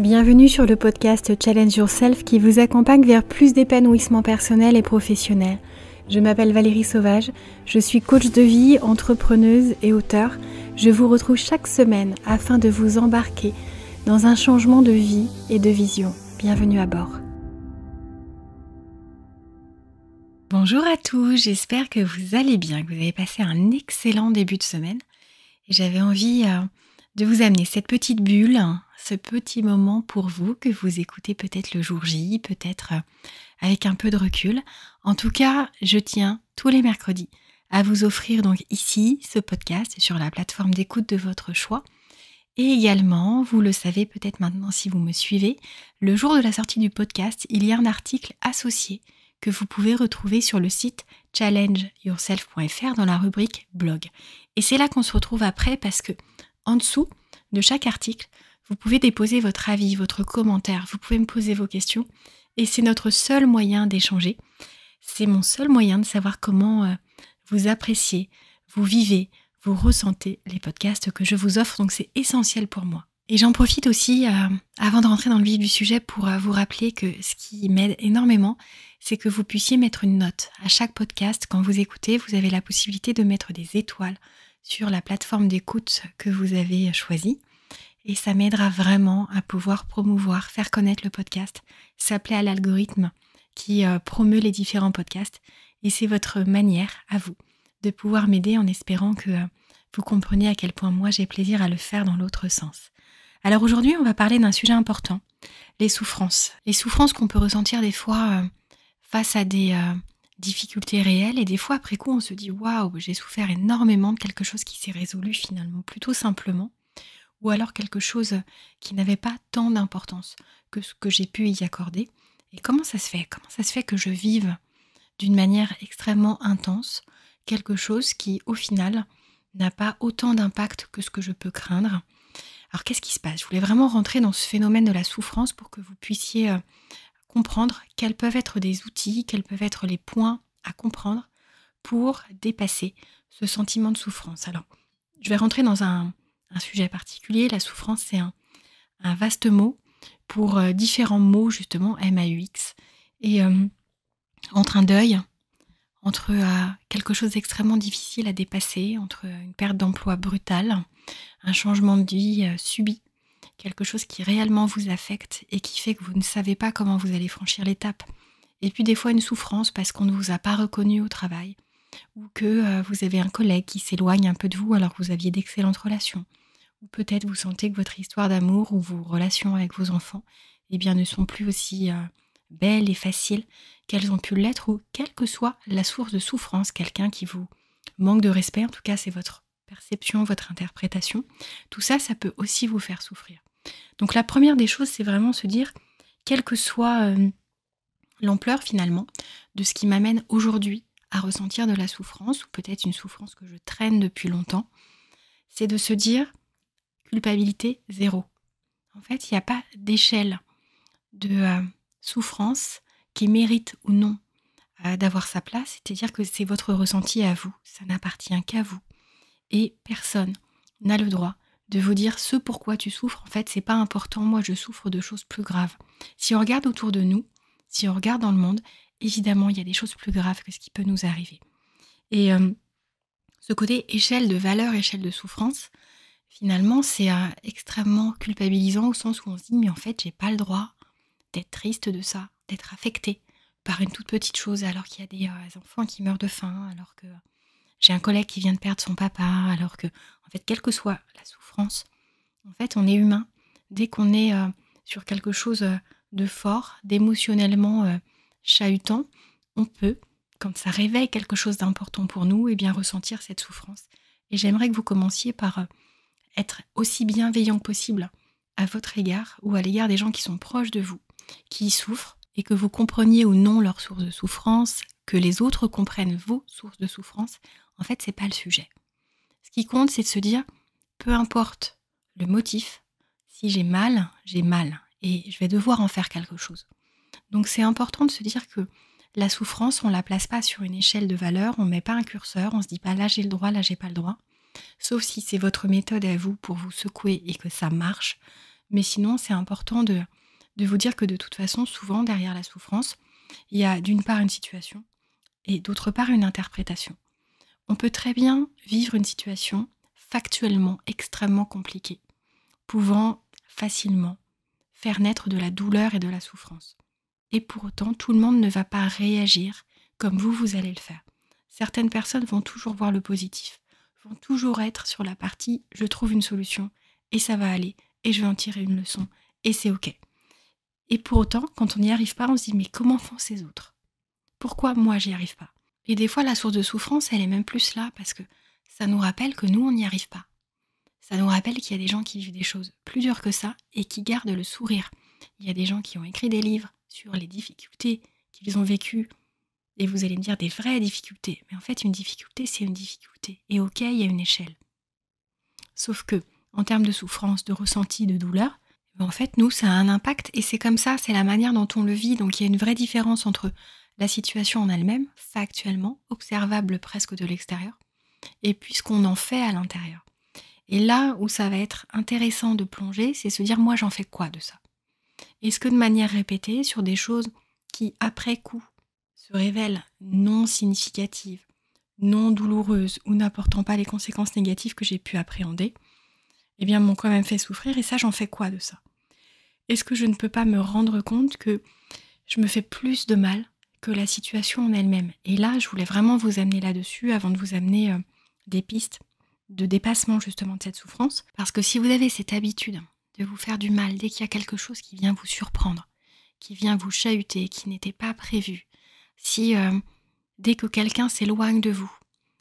Bienvenue sur le podcast Challenge Yourself qui vous accompagne vers plus d'épanouissement personnel et professionnel. Je m'appelle Valérie Sauvage, je suis coach de vie, entrepreneuse et auteur. Je vous retrouve chaque semaine afin de vous embarquer dans un changement de vie et de vision. Bienvenue à bord. Bonjour à tous, j'espère que vous allez bien, que vous avez passé un excellent début de semaine. J'avais envie euh, de vous amener cette petite bulle ce petit moment pour vous que vous écoutez peut-être le jour J, peut-être euh, avec un peu de recul. En tout cas, je tiens tous les mercredis à vous offrir donc ici ce podcast sur la plateforme d'écoute de votre choix. Et également, vous le savez peut-être maintenant si vous me suivez, le jour de la sortie du podcast, il y a un article associé que vous pouvez retrouver sur le site challengeyourself.fr dans la rubrique blog. Et c'est là qu'on se retrouve après parce que en dessous de chaque article, vous pouvez déposer votre avis, votre commentaire, vous pouvez me poser vos questions. Et c'est notre seul moyen d'échanger. C'est mon seul moyen de savoir comment euh, vous appréciez, vous vivez, vous ressentez les podcasts que je vous offre. Donc c'est essentiel pour moi. Et j'en profite aussi, euh, avant de rentrer dans le vif du sujet, pour euh, vous rappeler que ce qui m'aide énormément, c'est que vous puissiez mettre une note. À chaque podcast, quand vous écoutez, vous avez la possibilité de mettre des étoiles sur la plateforme d'écoute que vous avez choisie et ça m'aidera vraiment à pouvoir promouvoir, faire connaître le podcast, s'appeler à l'algorithme qui euh, promeut les différents podcasts. Et c'est votre manière à vous de pouvoir m'aider en espérant que euh, vous compreniez à quel point moi j'ai plaisir à le faire dans l'autre sens. Alors aujourd'hui, on va parler d'un sujet important, les souffrances. Les souffrances qu'on peut ressentir des fois euh, face à des difficultés réelles et des fois après coup on se dit waouh, j'ai souffert énormément de quelque chose qui s'est résolu finalement plutôt simplement ou alors quelque chose qui n'avait pas tant d'importance que ce que j'ai pu y accorder. Et comment ça se fait Comment ça se fait que je vive d'une manière extrêmement intense quelque chose qui, au final, n'a pas autant d'impact que ce que je peux craindre Alors qu'est-ce qui se passe Je voulais vraiment rentrer dans ce phénomène de la souffrance pour que vous puissiez euh, comprendre quels peuvent être des outils, quels peuvent être les points à comprendre pour dépasser ce sentiment de souffrance. Alors, je vais rentrer dans un un sujet particulier. La souffrance, c'est un, vaste mot pour euh, différents mots, justement, M-A-U-X. Et euh, entre un deuil, entre euh, quelque chose d'extrêmement difficile à dépasser, entre une perte d'emploi brutale, un changement de vie subi, quelque chose qui réellement vous affecte et qui fait que vous ne savez pas comment vous allez franchir l'étape. Et puis des fois une souffrance parce qu'on ne vous a pas reconnu au travail, ou que euh, vous avez un collègue qui s'éloigne un peu de vous alors que vous aviez d'excellentes relations, ou peut-être vous sentez que votre histoire d'amour ou vos relations avec vos enfants eh bien, ne sont plus aussi euh, belles et faciles qu'elles ont pu l'être, ou quelle que soit la source de souffrance, quelqu'un qui vous manque de respect, en tout cas c'est votre perception, votre interprétation, tout ça, ça peut aussi vous faire souffrir. Donc la première des choses, c'est vraiment se dire, quelle que soit... Euh, l'ampleur finalement de ce qui m'amène aujourd'hui à ressentir de la souffrance, ou peut-être une souffrance que je traîne depuis longtemps, c'est de se dire culpabilité zéro. En fait, il n'y a pas d'échelle de euh, souffrance qui mérite ou non euh, d'avoir sa place, c'est-à-dire que c'est votre ressenti à vous, ça n'appartient qu'à vous. Et personne n'a le droit de vous dire ce pourquoi tu souffres, en fait, c'est pas important, moi je souffre de choses plus graves. Si on regarde autour de nous, si on regarde dans le monde, évidemment, il y a des choses plus graves que ce qui peut nous arriver. Et euh, ce côté échelle de valeur, échelle de souffrance, finalement, c'est euh, extrêmement culpabilisant au sens où on se dit, mais en fait, j'ai pas le droit d'être triste de ça, d'être affecté par une toute petite chose, alors qu'il y a des euh, enfants qui meurent de faim, alors que j'ai un collègue qui vient de perdre son papa, alors que, en fait, quelle que soit la souffrance, en fait, on est humain. Dès qu'on est sur quelque chose de fort, d'émotionnellement chahutant, on peut, quand ça réveille quelque chose d'important pour nous, et eh bien ressentir cette souffrance. Et j'aimerais que vous commenciez par euh, être aussi bienveillant que possible à votre égard ou à l'égard des gens qui sont proches de vous, qui souffrent, et que vous compreniez ou non leur source de souffrance, que les autres comprennent vos sources de souffrance. En fait, c'est pas le sujet. Ce qui compte, c'est de se dire, peu importe le motif, si j'ai mal, j'ai mal, et je vais devoir en faire quelque chose. Donc c'est important de se dire que la souffrance, on la place pas sur une échelle de valeur, on met pas un curseur, on se dit pas là j'ai le droit, là j'ai pas le droit. Sauf si c'est votre méthode à vous pour vous secouer et que ça marche. Mais sinon, c'est important de, de vous dire que de toute façon, souvent derrière la souffrance, il y a d'une part une situation et d'autre part une interprétation. On peut très bien vivre une situation factuellement extrêmement compliquée, pouvant facilement faire naître de la douleur et de la souffrance et pour autant tout le monde ne va pas réagir comme vous, vous allez le faire. Certaines personnes vont toujours voir le positif, vont toujours être sur la partie je trouve une solution et ça va aller et je vais en tirer une leçon et c'est ok. Et pour autant, quand on n'y arrive pas, on se dit mais comment font ces autres Pourquoi moi j'y arrive pas Et des fois la source de souffrance, elle est même plus là parce que ça nous rappelle que nous on n'y arrive pas. Ça nous rappelle qu'il y a des gens qui vivent des choses plus dures que ça et qui gardent le sourire. Il y a des gens qui ont écrit des livres, sur les difficultés qu'ils ont vécues. Et vous allez me dire des vraies difficultés. Mais en fait, une difficulté, c'est une difficulté. Et ok, il y a une échelle. Sauf que, en termes de souffrance, de ressenti, de douleur, ben, en fait, nous, ça a un impact et c'est comme ça, c'est la manière dont on le vit. Donc il y a une vraie différence entre la situation en elle-même, factuellement, observable presque de l'extérieur, et puis ce qu'on en fait à l'intérieur. Et là où ça va être intéressant de plonger, c'est se dire moi j'en fais quoi de ça est-ce que de manière répétée, sur des choses qui, après coup, se révèlent non significatives, non douloureuses ou n'apportant pas les conséquences négatives que j'ai pu appréhender, eh bien, m'ont quand même fait souffrir et ça, j'en fais quoi de ça Est-ce que je ne peux pas me rendre compte que je me fais plus de mal que la situation en elle-même Et là, je voulais vraiment vous amener là-dessus avant de vous amener euh, des pistes de dépassement justement de cette souffrance, parce que si vous avez cette habitude de vous faire du mal dès qu'il y a quelque chose qui vient vous surprendre, qui vient vous chahuter, qui n'était pas prévu, si euh, dès que quelqu'un s'éloigne de vous,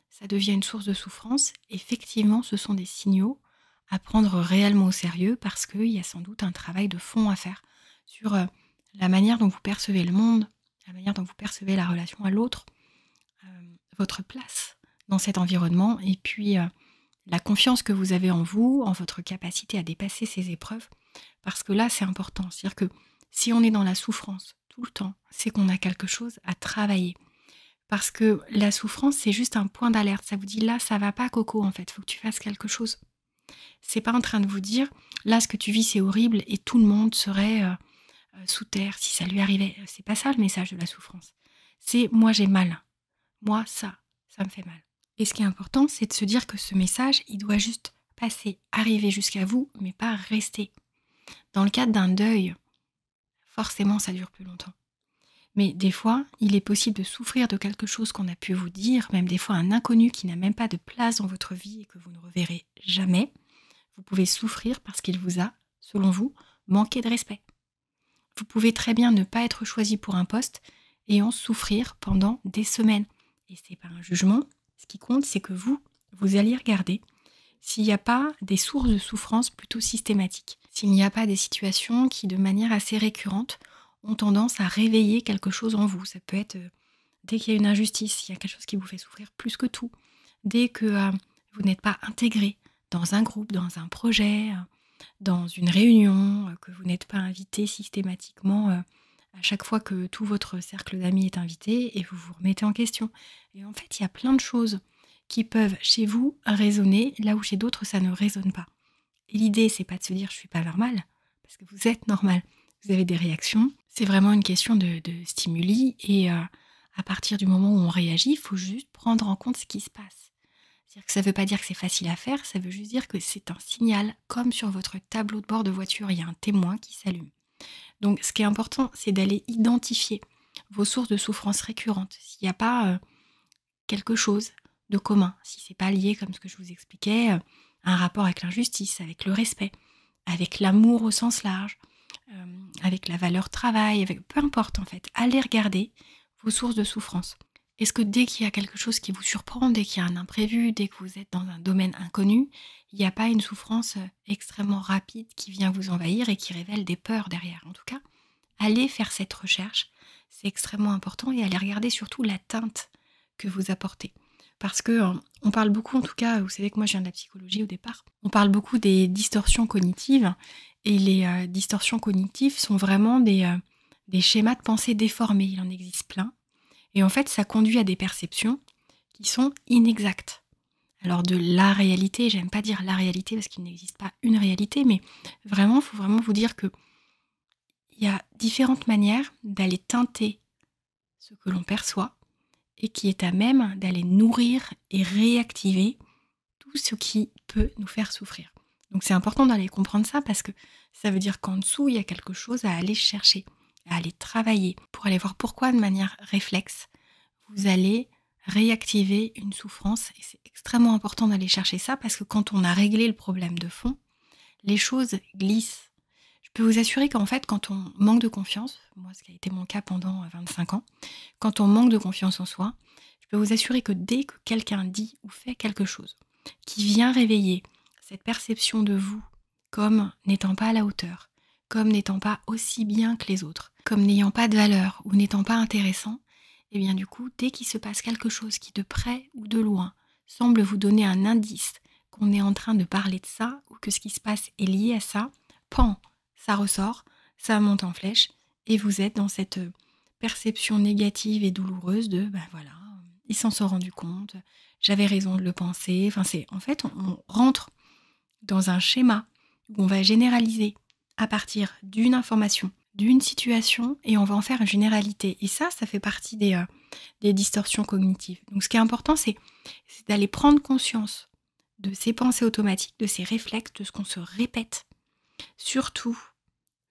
ça devient une source de souffrance, effectivement, ce sont des signaux à prendre réellement au sérieux parce qu'il y a sans doute un travail de fond à faire sur euh, la manière dont vous percevez le monde, la manière dont vous percevez la relation à l'autre, euh, votre place dans cet environnement et puis la confiance que vous avez en vous, en votre capacité à dépasser ces épreuves, parce que là, c'est important. C'est-à-dire que si on est dans la souffrance tout le temps, c'est qu'on a quelque chose à travailler. Parce que la souffrance, c'est juste un point d'alerte. Ça vous dit là, ça va pas, Coco, en fait, Il faut que tu fasses quelque chose. C'est pas en train de vous dire là, ce que tu vis, c'est horrible et tout le monde serait euh, euh, sous terre si ça lui arrivait. C'est pas ça le message de la souffrance. C'est moi, j'ai mal. Moi, ça, ça me fait mal. Et ce qui est important, c'est de se dire que ce message, il doit juste passer, arriver jusqu'à vous, mais pas rester. Dans le cadre d'un deuil, forcément, ça dure plus longtemps. Mais des fois, il est possible de souffrir de quelque chose qu'on a pu vous dire, même des fois un inconnu qui n'a même pas de place dans votre vie et que vous ne reverrez jamais. Vous pouvez souffrir parce qu'il vous a, selon vous, manqué de respect. Vous pouvez très bien ne pas être choisi pour un poste et en souffrir pendant des semaines. Et c'est pas un jugement, ce qui compte, c'est que vous, vous allez regarder s'il n'y a pas des sources de souffrance plutôt systématiques, s'il n'y a pas des situations qui, de manière assez récurrente, ont tendance à réveiller quelque chose en vous. Ça peut être euh, dès qu'il y a une injustice, il y a quelque chose qui vous fait souffrir plus que tout, dès que euh, vous n'êtes pas intégré dans un groupe, dans un projet, euh, dans une réunion, que vous n'êtes pas invité systématiquement à chaque fois que tout votre cercle d'amis est invité et vous vous remettez en question. Et en fait, il y a plein de choses qui peuvent chez vous résonner là où chez d'autres ça ne résonne pas. Et l'idée, c'est pas de se dire je suis pas normal, parce que vous êtes normal. Vous avez des réactions. C'est vraiment une question de, stimuli et euh, à partir du moment où on réagit, il faut juste prendre en compte ce qui se passe. -dire que ça ne veut pas dire que c'est facile à faire, ça veut juste dire que c'est un signal, comme sur votre tableau de bord de voiture, il y a un témoin qui s'allume. Donc ce qui est important, c'est d'aller identifier vos sources de souffrance récurrentes. S'il n'y a pas euh, quelque chose de commun, si c'est pas lié, comme ce que je vous expliquais, euh, un rapport avec l'injustice, avec le respect, avec l'amour au sens large, euh, avec la valeur travail, avec peu importe en fait, allez regarder vos sources de souffrance. Est-ce que dès qu'il y a quelque chose qui vous surprend, dès qu'il y a un imprévu, dès que vous êtes dans un domaine inconnu, il n'y a pas une souffrance euh, extrêmement rapide qui vient vous envahir et qui révèle des peurs derrière En tout cas, allez faire cette recherche, c'est extrêmement important et allez regarder surtout la teinte que vous apportez. Parce que euh, on parle beaucoup, en tout cas, vous savez que moi je viens de la psychologie au départ, on parle beaucoup des distorsions cognitives et les euh, distorsions cognitives sont vraiment des schémas de pensée déformés. Il en existe plein. Et en fait, ça conduit à des perceptions qui sont inexactes. Alors de la réalité, j'aime pas dire la réalité parce qu'il n'existe pas une réalité, mais vraiment, il faut vraiment vous dire que il y a différentes manières d'aller teinter ce que l'on perçoit et qui est à même d'aller nourrir et réactiver tout ce qui peut nous faire souffrir. Donc c'est important d'aller comprendre ça parce que ça veut dire qu'en dessous, il y a quelque chose à aller chercher à aller travailler pour aller voir pourquoi de manière réflexe, vous allez réactiver une souffrance. Et c'est extrêmement important d'aller chercher ça parce que quand on a réglé le problème de fond, les choses glissent. Je peux vous assurer qu'en fait, quand on manque de confiance, moi ce qui a été mon cas pendant 25 euh, ans, quand on manque de confiance en soi, je peux vous assurer que dès que quelqu'un dit ou fait quelque chose qui vient réveiller cette perception de vous comme n'étant pas à la hauteur, comme n'étant pas aussi bien que les autres, comme n'ayant pas de valeur ou n'étant pas intéressant, et eh bien du coup, dès qu'il se passe quelque chose qui de près ou de loin semble vous donner un indice qu'on est en train de parler de ça ou que ce qui se passe est lié à ça, pan, ça ressort, ça monte en flèche et vous êtes dans cette euh, perception négative et douloureuse de ben voilà, ils s'en sont rendus compte, j'avais raison de le penser. Enfin, c'est en fait, on rentre dans un schéma où on va généraliser à partir d'une information d'une situation et on va en faire une généralité. Et ça, ça fait partie des, euh, des distorsions cognitives. Donc ce qui est important, c'est d'aller prendre conscience de ces pensées automatiques, de ces réflexes, de ce qu'on se répète. Surtout,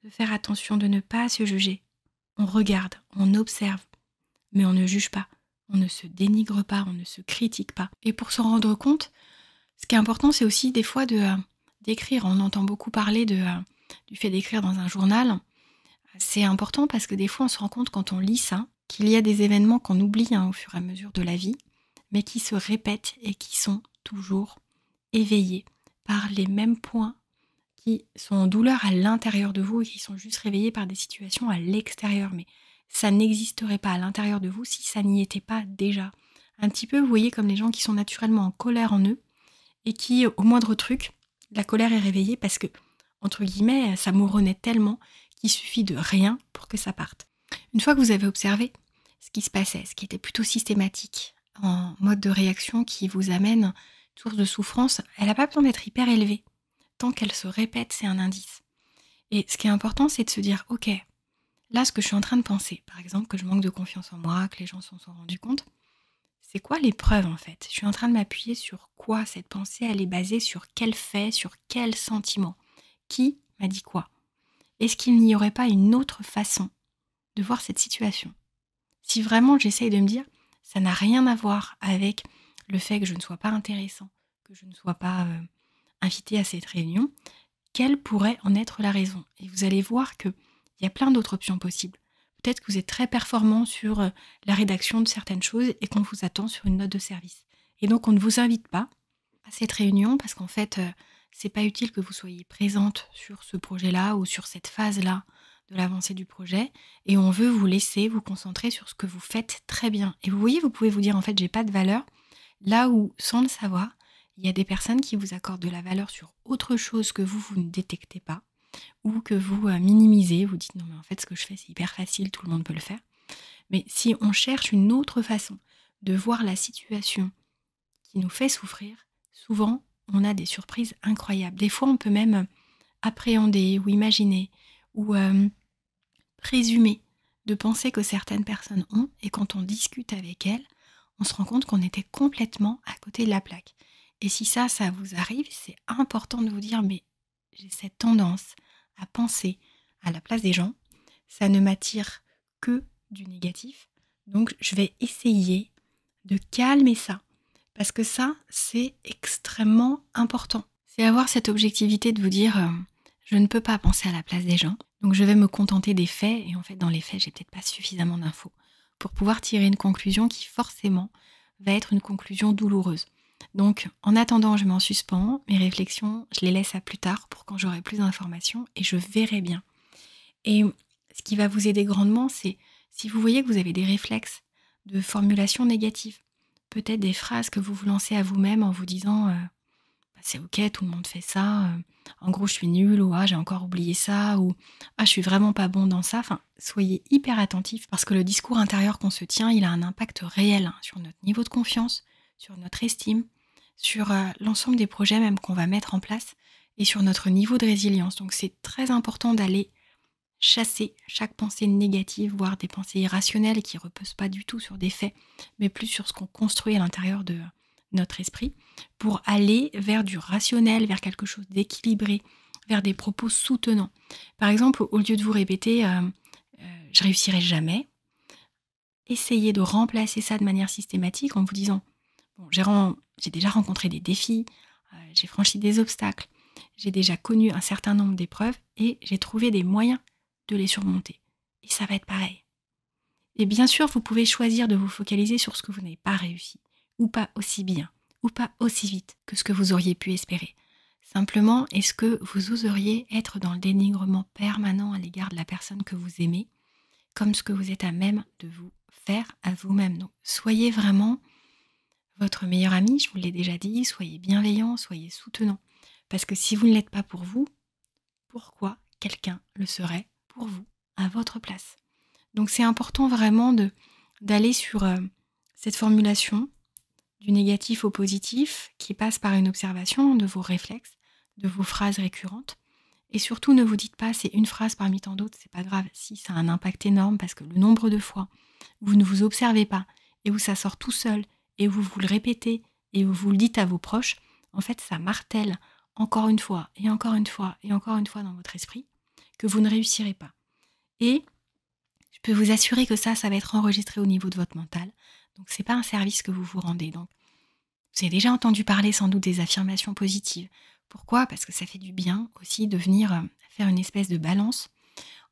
de faire attention de ne pas se juger. On regarde, on observe, mais on ne juge pas, on ne se dénigre pas, on ne se critique pas. Et pour s'en rendre compte, ce qui est important, c'est aussi des fois de... Euh, d'écrire. On entend beaucoup parler de, euh, du fait d'écrire dans un journal. C'est important parce que des fois, on se rend compte quand on lit ça qu'il y a des événements qu'on oublie hein, au fur et à mesure de la vie, mais qui se répètent et qui sont toujours éveillés par les mêmes points qui sont en douleur à l'intérieur de vous et qui sont juste réveillés par des situations à l'extérieur. Mais ça n'existerait pas à l'intérieur de vous si ça n'y était pas déjà. Un petit peu, vous voyez, comme les gens qui sont naturellement en colère en eux et qui, au moindre truc, la colère est réveillée parce que, entre guillemets, ça mouronnait tellement il suffit de rien pour que ça parte. Une fois que vous avez observé ce qui se passait, ce qui était plutôt systématique en mode de réaction qui vous amène source de souffrance, elle n'a pas besoin d'être hyper élevée. Tant qu'elle se répète, c'est un indice. Et ce qui est important, c'est de se dire, ok, là, ce que je suis en train de penser, par exemple, que je manque de confiance en moi, que les gens s'en sont rendus compte, c'est quoi les preuves en fait Je suis en train de m'appuyer sur quoi cette pensée Elle est basée sur quel fait, sur quel sentiment Qui m'a dit quoi est-ce qu'il n'y aurait pas une autre façon de voir cette situation Si vraiment j'essaye de me dire, ça n'a rien à voir avec le fait que je ne sois pas intéressant, que je ne sois pas euh, invité à cette réunion, quelle pourrait en être la raison Et vous allez voir qu'il y a plein d'autres options possibles. Peut-être que vous êtes très performant sur euh, la rédaction de certaines choses et qu'on vous attend sur une note de service. Et donc on ne vous invite pas à cette réunion parce qu'en fait, euh, c'est pas utile que vous soyez présente sur ce projet-là ou sur cette phase-là de l'avancée du projet et on veut vous laisser vous concentrer sur ce que vous faites très bien. Et vous voyez, vous pouvez vous dire en fait, j'ai pas de valeur là où sans le savoir, il y a des personnes qui vous accordent de la valeur sur autre chose que vous vous ne détectez pas ou que vous euh, minimisez, vous dites non mais en fait ce que je fais c'est hyper facile, tout le monde peut le faire. Mais si on cherche une autre façon de voir la situation qui nous fait souffrir, souvent on a des surprises incroyables. Des fois, on peut même appréhender ou imaginer ou euh, présumer de penser que certaines personnes ont, et quand on discute avec elles, on se rend compte qu'on était complètement à côté de la plaque. Et si ça, ça vous arrive, c'est important de vous dire, mais j'ai cette tendance à penser à la place des gens, ça ne m'attire que du négatif, donc je vais essayer de calmer ça, parce que ça, c'est extrêmement important. C'est avoir cette objectivité de vous dire euh, je ne peux pas penser à la place des gens, donc je vais me contenter des faits, et en fait, dans les faits, j'ai peut-être pas suffisamment d'infos pour pouvoir tirer une conclusion qui forcément va être une conclusion douloureuse. Donc, en attendant, je m'en suspends, mes réflexions, je les laisse à plus tard pour quand j'aurai plus d'informations et je verrai bien. Et ce qui va vous aider grandement, c'est si vous voyez que vous avez des réflexes de formulation négative, peut-être des phrases que vous vous lancez à vous-même en vous disant euh, bah, c'est ok, tout le monde fait ça, euh, en gros je suis nul » ou ah j'ai encore oublié ça, ou ah je suis vraiment pas bon dans ça. Enfin, soyez hyper attentifs parce que le discours intérieur qu'on se tient, il a un impact réel hein, sur notre niveau de confiance, sur notre estime, sur euh, l'ensemble des projets même qu'on va mettre en place et sur notre niveau de résilience. Donc c'est très important d'aller chasser chaque pensée négative, voire des pensées irrationnelles qui ne reposent pas du tout sur des faits, mais plus sur ce qu'on construit à l'intérieur de notre esprit, pour aller vers du rationnel, vers quelque chose d'équilibré, vers des propos soutenants. Par exemple, au lieu de vous répéter euh, euh, je réussirai jamais, essayez de remplacer ça de manière systématique en vous disant bon, j'ai déjà rencontré des défis, euh, j'ai franchi des obstacles, j'ai déjà connu un certain nombre d'épreuves et j'ai trouvé des moyens de les surmonter. Et ça va être pareil. Et bien sûr, vous pouvez choisir de vous focaliser sur ce que vous n'avez pas réussi, ou pas aussi bien, ou pas aussi vite que ce que vous auriez pu espérer. Simplement, est-ce que vous oseriez être dans le dénigrement permanent à l'égard de la personne que vous aimez, comme ce que vous êtes à même de vous faire à vous-même Donc, soyez vraiment votre meilleur ami, je vous l'ai déjà dit, soyez bienveillant, soyez soutenant. Parce que si vous ne l'êtes pas pour vous, pourquoi quelqu'un le serait pour vous, à votre place. Donc c'est important vraiment d'aller sur euh, cette formulation du négatif au positif qui passe par une observation de vos réflexes, de vos phrases récurrentes. Et surtout, ne vous dites pas c'est une phrase parmi tant d'autres, c'est pas grave. Si ça a un impact énorme parce que le nombre de fois où vous ne vous observez pas et où ça sort tout seul et où vous le répétez et où vous le dites à vos proches, en fait, ça martèle encore une fois et encore une fois et encore une fois dans votre esprit que vous ne réussirez pas. Et je peux vous assurer que ça, ça va être enregistré au niveau de votre mental. Donc c'est pas un service que vous vous rendez. Donc vous avez déjà entendu parler sans doute des affirmations positives. Pourquoi Parce que ça fait du bien aussi de venir euh, faire une espèce de balance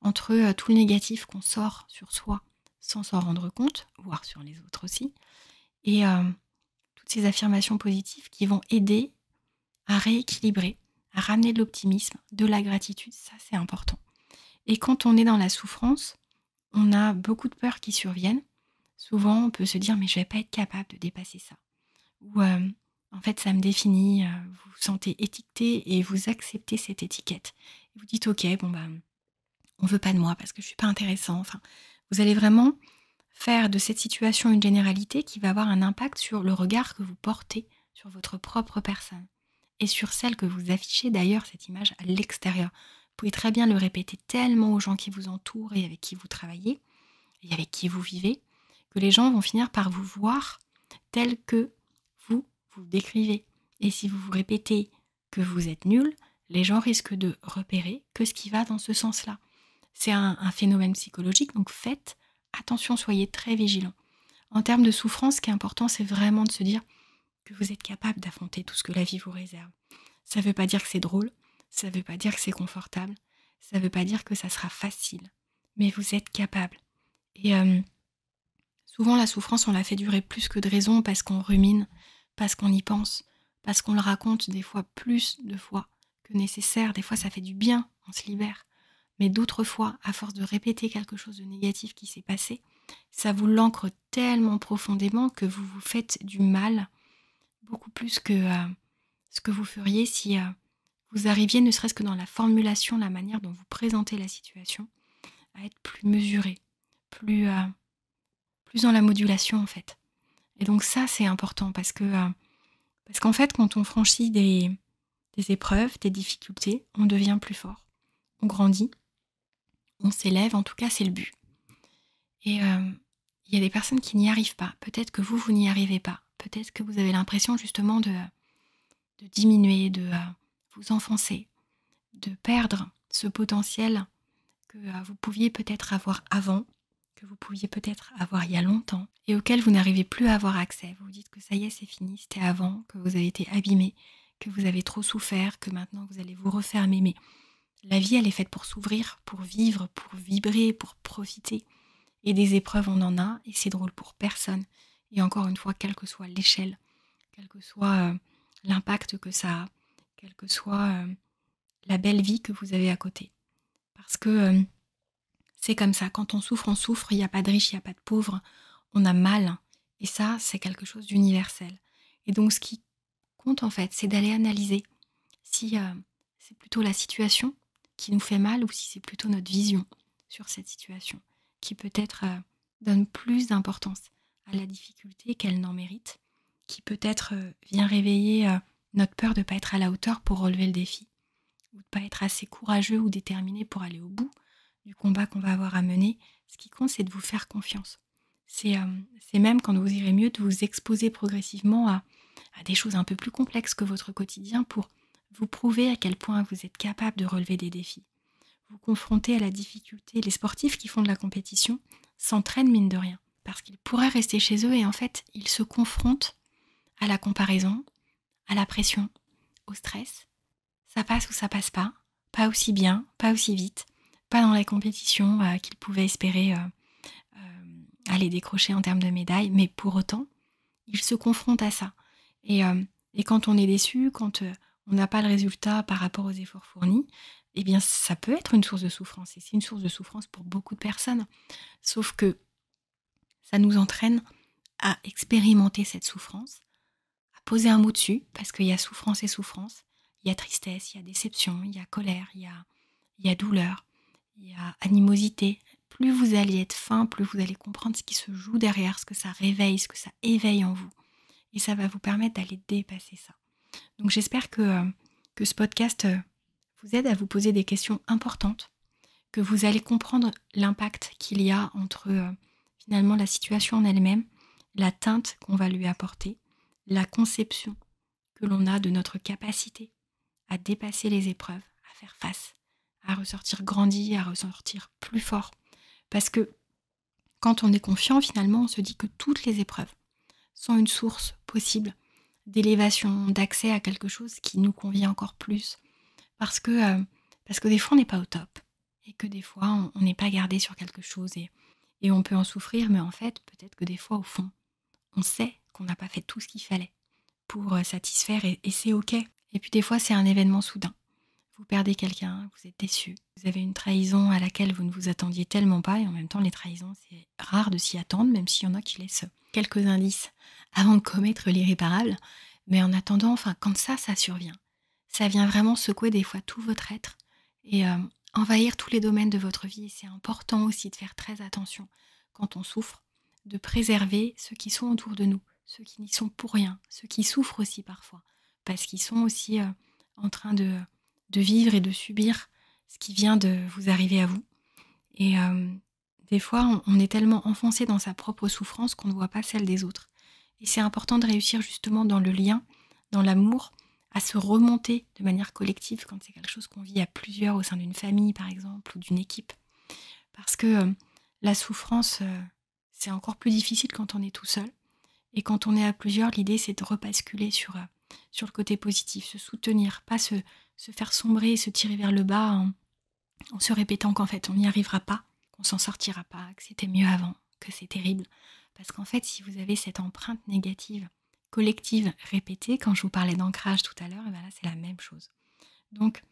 entre euh, tout le négatif qu'on sort sur soi sans s'en rendre compte, voire sur les autres aussi, et euh, toutes ces affirmations positives qui vont aider à rééquilibrer ramener de l'optimisme, de la gratitude, ça c'est important. Et quand on est dans la souffrance, on a beaucoup de peurs qui surviennent. Souvent, on peut se dire mais je vais pas être capable de dépasser ça. Ou euh, en fait, ça me définit. Euh, vous vous sentez étiqueté et vous acceptez cette étiquette. Vous dites ok, bon bah, on veut pas de moi parce que je suis pas intéressant. Enfin, vous allez vraiment faire de cette situation une généralité qui va avoir un impact sur le regard que vous portez sur votre propre personne et sur celle que vous affichez d'ailleurs cette image à l'extérieur. Vous pouvez très bien le répéter tellement aux gens qui vous entourent et avec qui vous travaillez et avec qui vous vivez que les gens vont finir par vous voir tel que vous vous décrivez. Et si vous vous répétez que vous êtes nul, les gens risquent de repérer que ce qui va dans ce sens-là. C'est un, phénomène psychologique, donc faites attention, soyez très vigilants. En termes de souffrance, ce qui est important, c'est vraiment de se dire que vous êtes capable d'affronter tout ce que la vie vous réserve. Ça ne veut pas dire que c'est drôle, ça ne veut pas dire que c'est confortable, ça ne veut pas dire que ça sera facile, mais vous êtes capable. Et euh, souvent la souffrance, on la fait durer plus que de raison parce qu'on rumine, parce qu'on y pense, parce qu'on le raconte des fois plus de fois que nécessaire, des fois ça fait du bien, on se libère. Mais d'autres fois, à force de répéter quelque chose de négatif qui s'est passé, ça vous l'ancre tellement profondément que vous vous faites du mal beaucoup plus que euh, ce que vous feriez si euh, vous arriviez, ne serait-ce que dans la formulation, la manière dont vous présentez la situation, à être plus mesuré, plus, euh, plus dans la modulation en fait. Et donc ça, c'est important parce que parce qu'en fait, quand on franchit des, épreuves, des difficultés, on devient plus fort, on grandit, on s'élève, en tout cas c'est le but. Et il y a des personnes qui n'y arrivent pas. Peut-être que vous, vous n'y arrivez pas peut-être que vous avez l'impression justement de, diminuer, de euh, vous enfoncer, de perdre ce potentiel que euh, vous pouviez peut-être avoir avant, que vous pouviez peut-être avoir il y a longtemps et auquel vous n'arrivez plus à avoir accès. Vous vous dites que ça y est, c'est fini, c'était avant, que vous avez été abîmé, que vous avez trop souffert, que maintenant vous allez vous refermer. Mais la vie, elle est faite pour s'ouvrir, pour vivre, pour vibrer, pour profiter. Et des épreuves, on en a, et c'est drôle pour personne. Et encore une fois, quelle que soit l'échelle, quel que soit euh, l'impact que ça a, quelle que soit euh, la belle vie que vous avez à côté. Parce que euh, c'est comme ça, quand on souffre, on souffre, il n'y a pas de riche, il n'y a pas de pauvre, on a mal. Et ça, c'est quelque chose d'universel. Et donc ce qui compte en fait, c'est d'aller analyser si c'est plutôt la situation qui nous fait mal ou si c'est plutôt notre vision sur cette situation qui peut-être donne plus d'importance à la difficulté qu'elle n'en mérite, qui peut-être euh, vient réveiller euh, notre peur de ne pas être à la hauteur pour relever le défi, ou de ne pas être assez courageux ou déterminé pour aller au bout du combat qu'on va avoir à mener. Ce qui compte, c'est de vous faire confiance. Euh, c'est même quand vous irez mieux de vous exposer progressivement à, à des choses un peu plus complexes que votre quotidien pour vous prouver à quel point vous êtes capable de relever des défis. Vous confronter à la difficulté. Les sportifs qui font de la compétition s'entraînent mine de rien parce qu'ils pourraient rester chez eux et en fait, ils se confrontent à la comparaison, à la pression, au stress. Ça passe ou ça passe pas, pas aussi bien, pas aussi vite, pas dans la compétition euh, qu'ils pouvaient espérer euh, euh, aller décrocher en termes de médailles, mais pour autant, ils se confrontent à ça. Et, quand on est déçu, quand on n'a pas le résultat par rapport aux efforts fournis, eh bien, ça peut être une source de souffrance. Et c'est une source de souffrance pour beaucoup de personnes. Sauf que ça nous entraîne à expérimenter cette souffrance, à poser un mot dessus, parce qu'il y a souffrance et souffrance, il y a tristesse, il y a déception, il y a colère, il y a, douleur, il y a animosité. Plus vous allez être fin, plus vous allez comprendre ce qui se joue derrière, ce que ça réveille, ce que ça éveille en vous. Et ça va vous permettre d'aller dépasser ça. Donc j'espère que, euh, que ce podcast euh, vous aide à vous poser des questions importantes, que vous allez comprendre l'impact qu'il y a entre... Euh, finalement la situation en elle-même, la teinte qu'on va lui apporter, la conception que l'on a de notre capacité à dépasser les épreuves, à faire face, à ressortir grandi, à ressortir plus fort. Parce que quand on est confiant, finalement, on se dit que toutes les épreuves sont une source possible d'élévation, d'accès à quelque chose qui nous convient encore plus. Parce que, euh, parce que des fois, on n'est pas au top. Et que des fois, on n'est pas gardé sur quelque chose. Et et on peut en souffrir, mais en fait, peut-être que des fois, au fond, on sait qu'on n'a pas fait tout ce qu'il fallait pour euh, satisfaire et, c'est ok. Et puis des fois, c'est un événement soudain. Vous perdez quelqu'un, vous êtes déçu, vous avez une trahison à laquelle vous ne vous attendiez tellement pas, et en même temps, les trahisons, c'est rare de s'y attendre, même s'il y en a qui laissent quelques indices avant de commettre l'irréparable. Mais en attendant, enfin, quand ça, ça survient, ça vient vraiment secouer des fois tout votre être. Et euh, envahir tous les domaines de votre vie. C'est important aussi de faire très attention quand on souffre, de préserver ceux qui sont autour de nous, ceux qui n'y sont pour rien, ceux qui souffrent aussi parfois, parce qu'ils sont aussi euh, en train de, vivre et de subir ce qui vient de vous arriver à vous. Et euh, des fois, on, on est tellement enfoncé dans sa propre souffrance qu'on ne voit pas celle des autres. Et c'est important de réussir justement dans le lien, dans l'amour, à se remonter de manière collective quand c'est quelque chose qu'on vit à plusieurs au sein d'une famille par exemple ou d'une équipe. Parce que euh, la souffrance, euh, c'est encore plus difficile quand on est tout seul. Et quand on est à plusieurs, l'idée c'est de repasculer sur, euh, sur le côté positif, se soutenir, pas se, faire sombrer, se tirer vers le bas en, en se répétant qu'en fait on n'y arrivera pas, qu'on s'en sortira pas, que c'était mieux avant, que c'est terrible. Parce qu'en fait, si vous avez cette empreinte négative collective répétée, quand je vous parlais d'ancrage tout à l'heure, eh ben là c'est la même chose. Donc,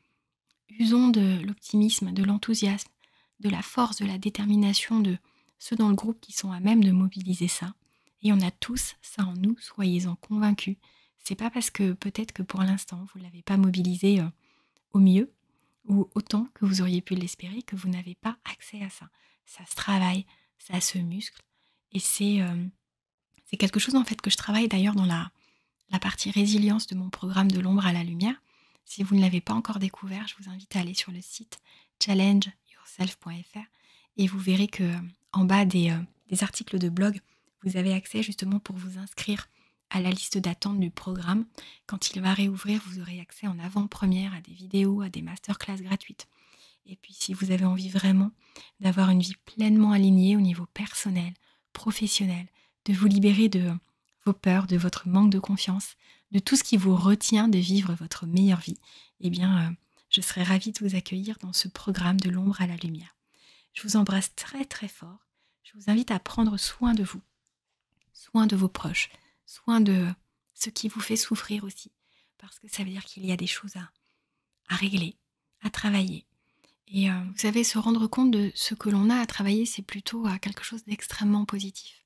usons de l'optimisme, de l'enthousiasme, de la force, de la détermination de ceux dans le groupe qui sont à même de mobiliser ça. Et on a tous ça en nous, soyez-en convaincus. C'est pas parce que peut-être que pour l'instant vous ne l'avez pas mobilisé euh, au mieux ou autant que vous auriez pu l'espérer que vous n'avez pas accès à ça. Ça se travaille, ça se muscle et c'est euh, c'est quelque chose en fait que je travaille d'ailleurs dans la, partie résilience de mon programme de l'ombre à la lumière. Si vous ne l'avez pas encore découvert, je vous invite à aller sur le site challengeyourself.fr et vous verrez que euh, en bas des, euh, des articles de blog, vous avez accès justement pour vous inscrire à la liste d'attente du programme. Quand il va réouvrir, vous aurez accès en avant-première à des vidéos, à des masterclass gratuites. Et puis si vous avez envie vraiment d'avoir une vie pleinement alignée au niveau personnel, professionnel, de vous libérer de vos peurs, de votre manque de confiance, de tout ce qui vous retient de vivre votre meilleure vie, eh bien, euh, je serai ravie de vous accueillir dans ce programme de l'ombre à la lumière. Je vous embrasse très très fort. Je vous invite à prendre soin de vous, soin de vos proches, soin de ce qui vous fait souffrir aussi, parce que ça veut dire qu'il y a des choses à, régler, à travailler. Et euh, vous savez, se rendre compte de ce que l'on a à travailler, c'est plutôt à euh, quelque chose d'extrêmement positif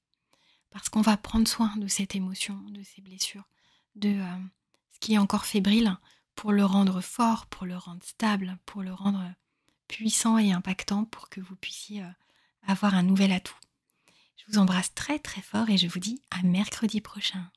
parce qu'on va prendre soin de cette émotion, de ces blessures, de euh, ce qui est encore fébrile, pour le rendre fort, pour le rendre stable, pour le rendre euh, puissant et impactant, pour que vous puissiez euh, avoir un nouvel atout. Je vous embrasse très très fort et je vous dis à mercredi prochain.